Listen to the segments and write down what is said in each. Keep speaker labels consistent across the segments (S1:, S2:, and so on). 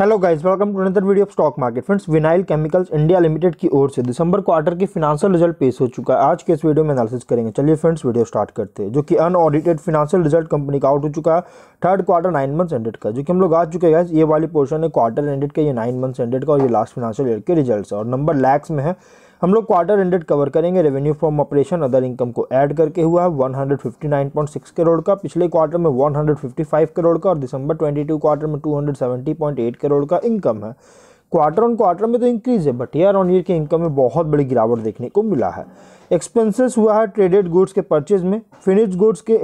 S1: hello guys welcome to another video of stock market friends vinyl chemicals India limited की ओर से दिसंबर quarter के फिनांशियल रिजल्ट पेश हो चुका है आज के इस वीडियो में एनालिसिस करेंगे चलिए फ्रेंड्स वीडियो स्टार्ट करते हैं जो कि अनऑडिटेड फिनांशियल रिजल्ट कंपनी का आउट हो चुका है third quarter nine month ended का जो कि हम लोग आ चुके हैं ये वाली पोर्शन है क्वार्टर एंडेड का ये नाइन मंथ एंडेड का और ये लास्ट फिनेंशियल ईयर के रिजल्ट और नंबर लैक्स में है हम लोग क्वार्टर एंडेड कवर करेंगे revenue from operation other income को ऐड करके हुआ 159.6 करोड़ का पिछले क्वार्टर में 155 करोड़ का और दिसंबर 22 क्वार्टर में 270.8 करोड़ का इनकम है क्वार्टर ऑन क्वार्टर में तो इंक्रीज है बट ईयर ऑन ईयर की इनकम में बहुत बड़ी गिरावट देखने को मिला है एक्सपेंसेस हुआ है ट्रेडेड गुड्स के परचेज में फिनिश गुड्स के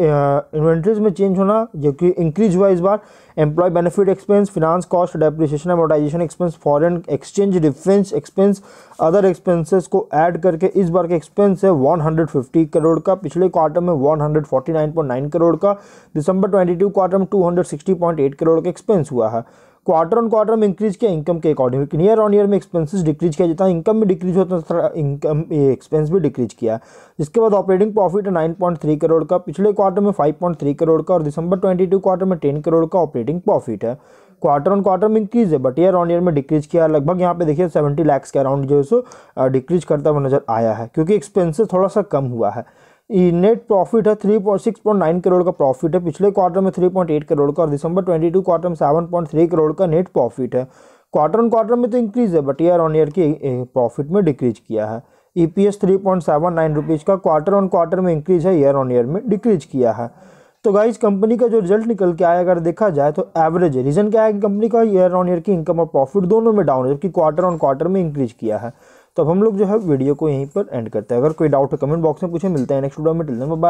S1: इन्वेंट्रीज में चेंज होना जो कि इंक्रीज हुआ इस बार employ benefit expense finance cost depreciation amortisation expense foreign exchange defence expense other expenses को ऐड करके इस बार का एक्सपेंस है 150 करोड़ का पिछले क्वार्टर में 149.9 करोड़ का दिसंबर 22 क्वार्टर में 260.8 करोड़ का एक्सपेंस हुआ है क्वार्टर ऑन क्वार्टर में इंक्रीज किया इनकम के अकॉर्डिंग ईयर ऑन ईयर में एक्सपेंसेस डिक्रीज किया जितना इनकम भी डिक्रीज होता था इनकम एक्सपेंस भी डिक्रीज किया इसके बाद operating profit nine point three crore का पिछले क्वार्टर में फाइव पॉइंट थ्री करोड़ का और दिसंबर ट्वेंटी टू क्वार्टर में टेन करोड़ का ऑपरेटिंग प्रॉफिट है क्वार्टर ऑन क्वार्टर में इंक्रीज है बट ईयर ऑन ईयर में डिक्रीज किया लगभग यहाँ पे देखिए सेवेंटी लैक्स के अराउंड जो है सो डिक्रीज करता हुआ नजर आया है क्योंकि एक्सपेंसेस थोड़ा सा कम हुआ है नेट प्रॉफिट है three point six point nine crore का प्रॉफिट है पिछले क्वार्टर में थ्री पॉइंट एट करोड़ का और दिसंबर ट्वेंटी टू क्वार्टर में सेवन पॉइंट थ्री करोड़ का नेट प्रॉफिट है क्वार्टर ऑन क्वार्टर में तो इंक्रीज है बट ईयर ऑन ईयर की प्रॉफिट में डिक्रीज किया है E P S three point seven nine rupees का क्वार्टर ऑन क्वार्टर में इंक्रीज है ईयर ऑन ईयर में डिक्रीज किया है तो गाइज कंपनी का जो रिजल्ट निकल के आया अगर देखा जाए तो एवरेज है रीज़न क्या है कि कंपनी का ईयर ऑन ईयर की इनकम और प्रॉफिट दोनों में डाउन है जबकि क्वार्टर ऑन क्वार्टर में इंक्रीज किया है तो अब हम लोग जो है वीडियो को यहीं पर एंड करते हैं अगर कोई डाउट है कमेंट बॉक्स में पूछे मिलते हैं नेक्स्ट वीडियो में टिल बाय